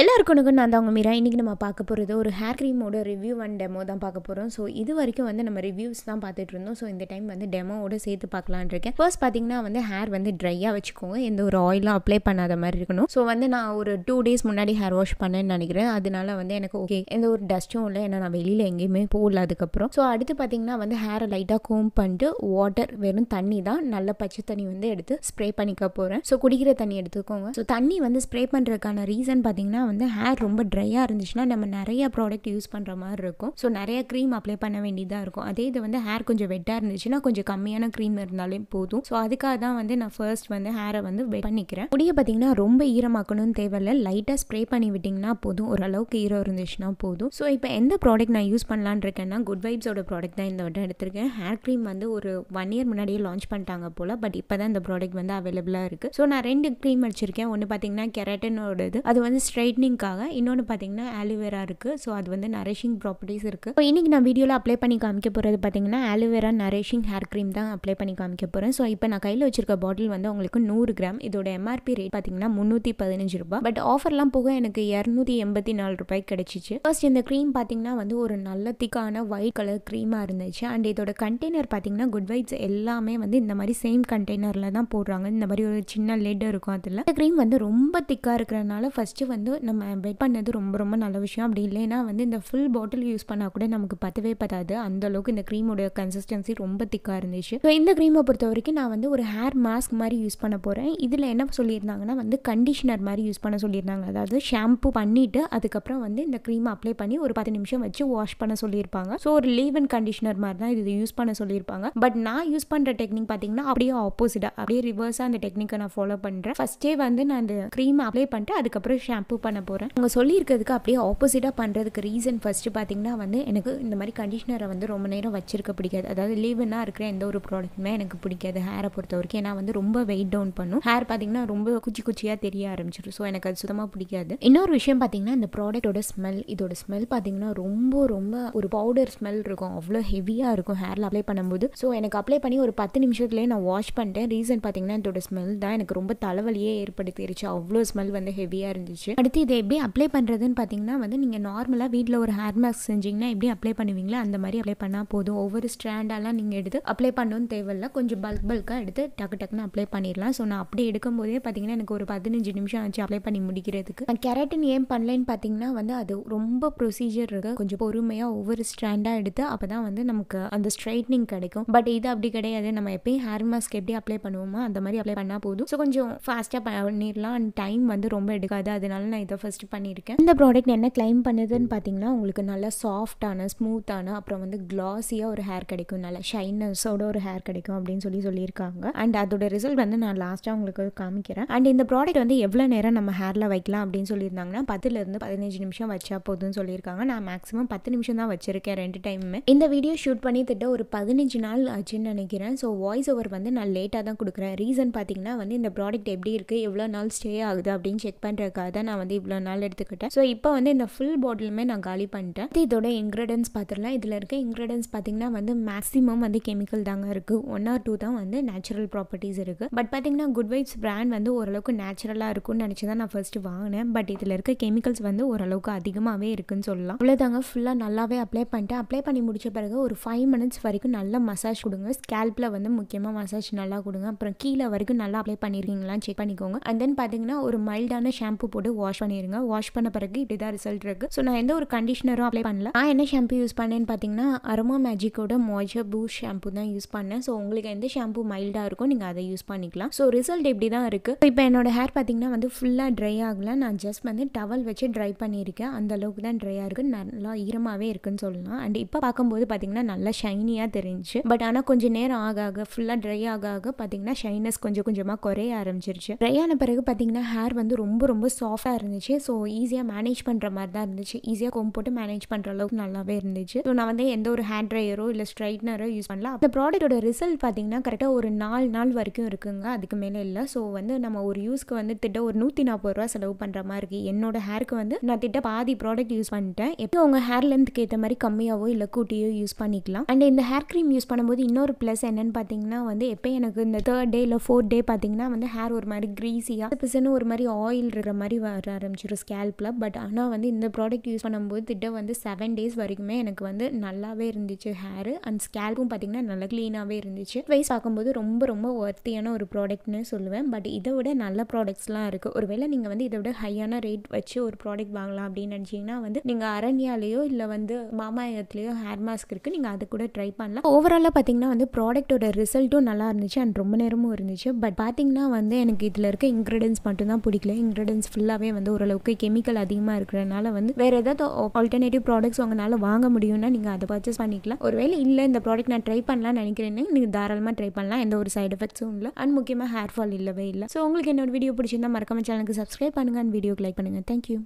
எல்லாருக்கும் நான் தான் அவங்க மீரா இன்றைக்கி நம்ம பார்க்க போகிறது ஒரு ஹேர் க்ரீமோட ரிவ்யூ அண்ட் டெமோ தான் பார்க்க போகிறோம் ஸோ இது வரைக்கும் வந்து நம்ம ரிவ்யூஸ் தான் பார்த்துட்டு இருந்தோம் ஸோ இந்த டைம் வந்து டெமோவோட சேர்த்து பார்க்கலான் இருக்கேன் ஃபர்ஸ்ட் பார்த்தீங்கன்னா வந்து ஹேர் வந்து ட்ரையாக வச்சுக்கோங்க எந்த ஒரு ஆயிலும் அப்ளை பண்ணாத மாதிரி இருக்கணும் ஸோ வந்து நான் ஒரு டூ டேஸ் முன்னாடி ஹேர் வாஷ் பண்ணேன்னு நினைக்கிறேன் அதனால வந்து எனக்கு ஓகே எந்த ஒரு டஸ்ட்டும் இல்லை ஏன்னா நான் வெளியில் எங்கேயுமே போகல அதுக்கப்புறம் ஸோ அடுத்து பார்த்தீங்கன்னா வந்து ஹேரை லைட்டாக கோம் பண்ணிட்டு வாட்டர் வெறும் தண்ணி தான் நல்ல பச்சை தண்ணி வந்து எடுத்து ஸ்ப்ரே பண்ணிக்க போகிறேன் ஸோ குடிக்கிற தண்ணி எடுத்துக்கோங்க ஸோ தண்ணி வந்து ஸ்ப்ரே பண்ணுறதுக்கான ரீசன் பார்த்தீங்கன்னா வந்து ஹேர் ரொம்ப ட்ரையாக இருந்துச்சுன்னா நம்ம நிறைய ப்ராடக்ட் யூஸ் பண்ணுற மாதிரி இருக்கும் ஸோ நிறைய க்ரீம் அப்ளை பண்ண வேண்டியதாக இருக்கும் அதே இது வந்து ஹேர் கொஞ்சம் வெட்டாக இருந்துச்சுன்னா கொஞ்சம் கம்மியான க்ரீம் இருந்தாலே போதும் ஸோ அதுக்காக தான் வந்து நான் ஃபர்ஸ்ட் வந்து ஹேரை வந்து வெட் பண்ணிக்கிறேன் முடிய பார்த்தீங்கன்னா ரொம்ப ஈரமாக்கணும்னு தேவையில்லை லைட்டாக ஸ்ப்ரே பண்ணி விட்டிங்கன்னா போதும் ஓரளவுக்கு ஈரம் இருந்துச்சுன்னா போதும் ஸோ இப்போ எந்த ப்ராடக்ட் நான் யூஸ் பண்ணலான் இருக்கேன்னா குட் வைப்ஸோட ப்ராடக்ட் தான் இந்த வட்டம் எடுத்திருக்கேன் ஹேர் க்ரீம் வந்து ஒரு ஒன் இயர் முன்னாடியே லான்ச் பண்ணிட்டாங்க போல் பட் இப்போ தான் இந்த ப்ராடக்ட் வந்து அவைலபிளாக இருக்குது ஸோ நான் ரெண்டு க்ரீம் அடிச்சிருக்கேன் ஒன்று பார்த்தீங்கன்னா கெரட்டனோடது அது வந்து ஸ்ட்ரெயிட் ஸ்ட்ரைட்னிங்காக இன்னொன்று பார்த்தீங்கன்னா ஆலிவேரா இருக்குது ஸோ அது வந்து நரிஷிங் ப்ராப்பர்ட்டிஸ் இருக்குது ஸோ இன்றைக்கி நான் வீடியோவில் அப்ளை பண்ணி காமிக்க போகிறது பார்த்தீங்கன்னா ஆலிவேரா நரிஷிங் ஹேர் க்ரீம் தான் அப்ளை பண்ணி காமிக்க போகிறேன் ஸோ இப்போ நான் கையில் வச்சிருக்க பாட்டில் வந்து உங்களுக்கு நூறு கிராம் இதோட எம்ஆர்பி ரேட் பார்த்தீங்கன்னா முந்நூற்றி பதினஞ்சு ரூபாய் பட் ஆஃபர்லாம் போக எனக்கு இரநூத்தி எண்பத்தி நாலு ரூபாய் கிடச்சிச்சு ஃபர்ஸ்ட் இந்த க்ரீம் பார்த்தீங்கன்னா வந்து ஒரு நல்ல திக்கான ஒயிட் கலர் க்ரீமாக இருந்துச்சு அண்ட் இதோட கண்டெய்னர் பார்த்தீங்கன்னா குட் வைட்ஸ் எல்லாமே வந்து இந்த மாதிரி சேம் கண்டெய்னரில் தான் போடுறாங்க இந்த மாதிரி ஒரு சின்ன லெட் இருக்கும் அதில் இந்த க்ரீம் வந்து ரொம்ப திக்காக இருக்கிறனால ஃபஸ்ட்டு வந்து நம்ம வெட் பண்ணது ரொம்ப ரொம்ப நல்ல விஷயம் அப்படி இல்லைன்னா வந்து இந்த ஃபுல் பாட்டில் யூஸ் பண்ணால் கூட நமக்கு பத்தவே பத்தாது அந்தளவுக்கு இந்த க்ரீமோட கன்சிஸ்டன்சி ரொம்ப திக்காக இருந்துச்சு ஸோ இந்த க்ரீமை பொறுத்த வரைக்கும் நான் வந்து ஒரு ஹேர் மாஸ்க் மாதிரி யூஸ் பண்ண போகிறேன் இதில் என்ன சொல்லியிருந்தாங்கன்னா வந்து கண்டிஷனர் மாதிரி யூஸ் பண்ண சொல்லியிருந்தாங்க அதாவது ஷாம்பு பண்ணிவிட்டு அதுக்கப்புறம் வந்து இந்த க்ரீமை அப்ளை பண்ணி ஒரு பத்து நிமிஷம் வச்சு வாஷ் பண்ண சொல்லியிருப்பாங்க ஸோ ஒரு லீவ் அண்ட் கண்டிஷனர் மாதிரி தான் இது யூஸ் பண்ண சொல்லியிருப்பாங்க பட் நான் யூஸ் பண்ணுற டெக்னிக் பார்த்தீங்கன்னா அப்படியே ஆப்போசிட்டாக அப்படியே ரிவர்ஸாக அந்த டெக்னிக்கை நான் ஃபாலோ பண்ணுறேன் ஃபஸ்ட்டே வந்து நான் அந்த க்ரீம் அப்ளை பண்ணிட்டு அதுக்கப்புறம் ஷாம்பு பண்ண பண்ண போகிறேன் அவங்க சொல்லியிருக்கிறதுக்கு அப்படியே ஆப்போசிட்டாக பண்ணுறதுக்கு ரீசன் ஃபஸ்ட்டு பார்த்திங்கன்னா வந்து எனக்கு இந்த மாதிரி கண்டிஷ்னரை வந்து ரொம்ப நேரம் வச்சிருக்க பிடிக்காது அதாவது லீவனாக இருக்கிற எந்த ஒரு ப்ராடக்ட்டுமே எனக்கு பிடிக்காது ஹேரை பொறுத்த வரைக்கும் ஏன்னா வந்து ரொம்ப வெயிட் டவுன் பண்ணும் ஹேர் பார்த்திங்கன்னா ரொம்ப குச்சி குச்சியாக தெரிய ஆரம்பிச்சிடும் ஸோ எனக்கு அது சுத்தமாக பிடிக்காது இன்னொரு விஷயம் பார்த்திங்கன்னா இந்த ப்ராடக்ட்டோட ஸ்மெல் இதோட ஸ்மெல் பார்த்திங்கன்னா ரொம்ப ரொம்ப ஒரு பவுடர் ஸ்மெல் இருக்கும் அவ்வளோ ஹெவியாக இருக்கும் ஹேரில் அப்ளை பண்ணும்போது ஸோ எனக்கு அப்ளை பண்ணி ஒரு பத்து நிமிஷத்துலேயே நான் வாஷ் பண்ணிட்டேன் ரீசன் பார்த்திங்கன்னா இதோட ஸ்மெல் தான் எனக்கு ரொம்ப தலைவலியே ஏற்படுத்திடுச்சு அவ்வளோ ஸ்மெல் வந்து ஹெவியாக இருந்துச்சு அடுத்து இதை எப்படி அப்ளை பண்ணுறதுன்னு பார்த்தீங்கன்னா வந்து நீங்கள் நார்மலாக வீட்டில் ஒரு ஹேர் மாஸ்க் செஞ்சிங்கன்னா எப்படி அப்ளை பண்ணுவீங்களோ அந்த மாதிரி அப்ளை பண்ணால் போதும் ஒவ்வொரு ஸ்டாண்டாலாம் நீங்கள் எடுத்து அப்ளை பண்ணணும்னு தேவையில்ல கொஞ்சம் பல்க் பல்காக எடுத்து டக்கு டக்குன்னு அப்ளை பண்ணிடலாம் ஸோ நான் அப்படி எடுக்கும்போதே பார்த்தீங்கன்னா எனக்கு ஒரு பதினஞ்சு நிமிஷம் ஆச்சு அப்ளை பண்ணி முடிக்கிறதுக்கு நான் கேரட்டின் ஏன் பண்ணலன்னு பார்த்தீங்கன்னா வந்து அது ரொம்ப ப்ரொசீஜர் இருக்குது கொஞ்சம் பொறுமையாக ஒவ்வொரு ஸ்டாண்டாக எடுத்து அப்போ தான் வந்து நமக்கு அந்த ஸ்ட்ரைட்னிங் கிடைக்கும் பட் இது அப்படி கிடையாது நம்ம எப்பயும் ஹேர் மாஸ்க் எப்படி அப்ளை பண்ணுவோமோ அந்த மாதிரி அப்ளை பண்ணால் போதும் ஸோ கொஞ்சம் ஃபாஸ்ட்டாக பண்ணிடலாம் அண்ட் டைம் வந்து ரொம்ப எடுக்காது அதனால நான் நான் இதை ஃபஸ்ட்டு பண்ணியிருக்கேன் இந்த ப்ராடக்ட் என்ன கிளைம் பண்ணுதுன்னு பார்த்தீங்கன்னா உங்களுக்கு நல்லா சாஃப்டான ஸ்மூத்தான அப்புறம் வந்து கிளாஸியாக ஒரு ஹேர் கிடைக்கும் நல்லா ஷைனஸோட ஒரு ஹேர் கிடைக்கும் அப்படின்னு சொல்லி சொல்லியிருக்காங்க அண்ட் அதோட ரிசல்ட் வந்து நான் லாஸ்ட்டாக உங்களுக்கு காமிக்கிறேன் அண்ட் இந்த ப்ராடக்ட் வந்து எவ்வளோ நேரம் நம்ம ஹேரில் வைக்கலாம் அப்படின்னு சொல்லியிருந்தாங்கன்னா பத்துலேருந்து பதினஞ்சு நிமிஷம் வச்சா போதும்னு சொல்லியிருக்காங்க நான் மேக்ஸிமம் பத்து நிமிஷம் தான் வச்சுருக்கேன் ரெண்டு டைமுமே இந்த வீடியோ ஷூட் பண்ணி திட்ட ஒரு பதினஞ்சு நாள் ஆச்சுன்னு நினைக்கிறேன் ஸோ வாய்ஸ் ஓவர் வந்து நான் லேட்டாக தான் கொடுக்குறேன் ரீசன் பார்த்தீங்கன்னா வந்து இந்த ப்ராடக்ட் எப்படி இருக்குது எவ்வளோ நாள் ஸ்டே ஆகுது அப்படின்னு செக் பண்ணுறதுக்காக தான் நான் வந்து வந்து இவ்வளோ நாள் எடுத்துக்கிட்டேன் ஸோ இப்போ வந்து இந்த ஃபுல் பாட்டிலுமே நான் காலி பண்ணிட்டேன் இதோட இன்க்ரீடியன்ஸ் பார்த்துடலாம் இதில் இருக்க இன்க்ரீடியன்ஸ் பார்த்தீங்கன்னா வந்து மேக்ஸிமம் வந்து கெமிக்கல் தாங்க இருக்குது ஒன் ஆர் டூ தான் வந்து நேச்சுரல் ப்ராப்பர்ட்டிஸ் இருக்குது பட் பார்த்தீங்கன்னா குட் வைப்ஸ் பிராண்ட் வந்து ஓரளவுக்கு நேச்சுரலாக இருக்கும்னு நினச்சி தான் நான் ஃபர்ஸ்ட் வாங்கினேன் பட் இதில் இருக்க கெமிக்கல்ஸ் வந்து ஓரளவுக்கு அதிகமாகவே இருக்குன்னு சொல்லலாம் தாங்க ஃபுல்லாக நல்லாவே அப்ளை பண்ணிட்டேன் அப்ளை பண்ணி முடிச்ச பிறகு ஒரு ஃபைவ் மினிட்ஸ் வரைக்கும் நல்லா மசாஜ் கொடுங்க ஸ்கேல்பில் வந்து முக்கியமாக மசாஜ் நல்லா கொடுங்க அப்புறம் கீழே வரைக்கும் நல்லா அப்ளை பண்ணியிருக்கீங்களான்னு செக் பண்ணிக்கோங்க அண்ட் தென் பார்த்தீங்கன்னா ஒரு மைல்டான ஷாம்பு போட்டு வாஷ் பண்ணிடுங்க வாஷ் பண்ண பிறகு இப்படி தான் ரிசல்ட் இருக்குது ஸோ நான் எந்த ஒரு கண்டிஷனரும் அப்ளை பண்ணல நான் என்ன ஷாம்பு யூஸ் பண்ணேன்னு பார்த்தீங்கன்னா அரோமா மேஜிக்கோட மோஜா பூ ஷாம்பு தான் யூஸ் பண்ணேன் ஸோ உங்களுக்கு எந்த ஷாம்பு மைல்டாக இருக்கும் நீங்கள் அதை யூஸ் பண்ணிக்கலாம் ஸோ ரிசல்ட் இப்படி தான் இருக்குது இப்போ என்னோட ஹேர் பார்த்தீங்கன்னா வந்து ஃபுல்லாக ட்ரை ஆகல நான் ஜஸ்ட் வந்து டவல் வச்சு ட்ரை பண்ணியிருக்கேன் அந்த அளவுக்கு தான் ட்ரையாக இருக்கு நல்லா ஈரமாகவே இருக்குன்னு சொல்லலாம் அண்ட் இப்போ பார்க்கும்போது பார்த்தீங்கன்னா நல்லா ஷைனியாக தெரிஞ்சு பட் ஆனால் கொஞ்சம் நேரம் ஆக ஆக ஃபுல்லாக ட்ரை ஆக ஆக பார்த்தீங்கன்னா ஷைனஸ் கொஞ்சம் கொஞ்சமாக குறைய ஆரம்பிச்சிருச்சு ட்ரை ஆன பிறகு பார்த்தீங்கன்னா ஹேர் வந்து ரொம்ப ரொம்ப சாஃப்டாக இருந்துச்சு இருந்துச்சு ஸோ ஈஸியாக மேனேஜ் பண்ணுற மாதிரி தான் இருந்துச்சு ஈஸியாக கொம்பு போட்டு மேனேஜ் பண்ணுற அளவுக்கு நல்லாவே இருந்துச்சு ஸோ நான் வந்து எந்த ஒரு ஹேண்ட் ட்ரையரோ இல்லை ஸ்ட்ரைட்னரோ யூஸ் பண்ணலாம் அந்த ப்ராடக்ட்டோட ரிசல்ட் பார்த்தீங்கன்னா கரெக்டாக ஒரு நாலு நாள் வரைக்கும் இருக்குங்க அதுக்கு மேலே இல்லை ஸோ வந்து நம்ம ஒரு யூஸ்க்கு வந்து திட்ட ஒரு நூற்றி நாற்பது ரூபா செலவு பண்ணுற மாதிரி இருக்குது என்னோட ஹேருக்கு வந்து நான் திட்ட பாதி ப்ராடக்ட் யூஸ் பண்ணிட்டேன் எப்போ உங்கள் ஹேர் லென்த்துக்கு ஏற்ற மாதிரி கம்மியாகவோ இல்லை கூட்டியோ யூஸ் பண்ணிக்கலாம் அண்ட் இந்த ஹேர் க்ரீம் யூஸ் பண்ணும்போது இன்னொரு ப்ளஸ் என்னென்னு பார்த்தீங்கன்னா வந்து எப்போ எனக்கு இந்த தேர்ட் டே இல்லை ஃபோர்த் டே பார்த்தீங்கன்னா வந்து ஹேர் ஒரு மாதிரி க்ரீஸியாக பிசன்னு ஒரு மாதிரி ஆயில் இருக்கிற மாதிரி வர ஆரம்பிச்சிடும் ஸ்கேல்பில் பட் ஆனால் வந்து இந்த ப்ராடக்ட் யூஸ் பண்ணும்போது திட்ட வந்து செவன் டேஸ் வரைக்குமே எனக்கு வந்து நல்லாவே இருந்துச்சு ஹேரு அண்ட் ஸ்கேல்பும் பார்த்திங்கன்னா நல்லா க்ளீனாகவே இருந்துச்சு வைஸ் பார்க்கும்போது ரொம்ப ரொம்ப ஒர்த்தியான ஒரு ப்ராடக்ட்னு சொல்லுவேன் பட் இதை விட நல்ல ப்ராடக்ட்ஸ்லாம் இருக்குது ஒருவேளை நீங்கள் வந்து இதை விட ஹையான ரேட் வச்சு ஒரு ப்ராடக்ட் வாங்கலாம் அப்படின்னு நினச்சிங்கன்னா வந்து நீங்கள் அரண்யாலேயோ இல்லை வந்து மாமாயத்துலேயோ ஹேர் மாஸ்க் இருக்குது நீங்கள் அது கூட ட்ரை பண்ணலாம் ஓவராலாக பார்த்தீங்கன்னா வந்து ப்ராடக்ட்டோட ரிசல்ட்டும் நல்லா இருந்துச்சு அண்ட் ரொம்ப நேரமும் இருந்துச்சு பட் பார்த்தீங்கன்னா வந்து எனக்கு இதில் இருக்க இன்க்ரீடியன்ஸ் மட்டும்தான் பிடிக்கல இன்க்ரீடியன்ஸ் ஃபுல்லாகவே வந்து ஓரளவுக்கு கெமிக்கல் அதிகமாக இருக்கிறதுனால வந்து வேறு ஏதாவது ஆல்டர்னேட்டிவ் ப்ராடக்ட்ஸ் உங்களால் வாங்க முடியும்னா நீங்கள் அதை பர்ச்சேஸ் பண்ணிக்கலாம் ஒருவேளை இல்லை இந்த ப்ராடக்ட் நான் ட்ரை பண்ணலாம் நினைக்கிறேன்னு நீங்கள் தாராளமாக ட்ரை பண்ணலாம் எந்த ஒரு சைட் எஃபெக்ட்ஸும் இல்லை அண்ட் முக்கியமாக ஹேர் ஃபால் இல்லவே இல்லை ஸோ உங்களுக்கு என்னோட வீடியோ பிடிச்சிருந்தா மறக்காம சேனலுக்கு சப்ஸ்கிரைப் பண்ணுங்கள் அண்ட் வீடியோக்கு லைக் பண்ணுங்கள் தேங்க்யூ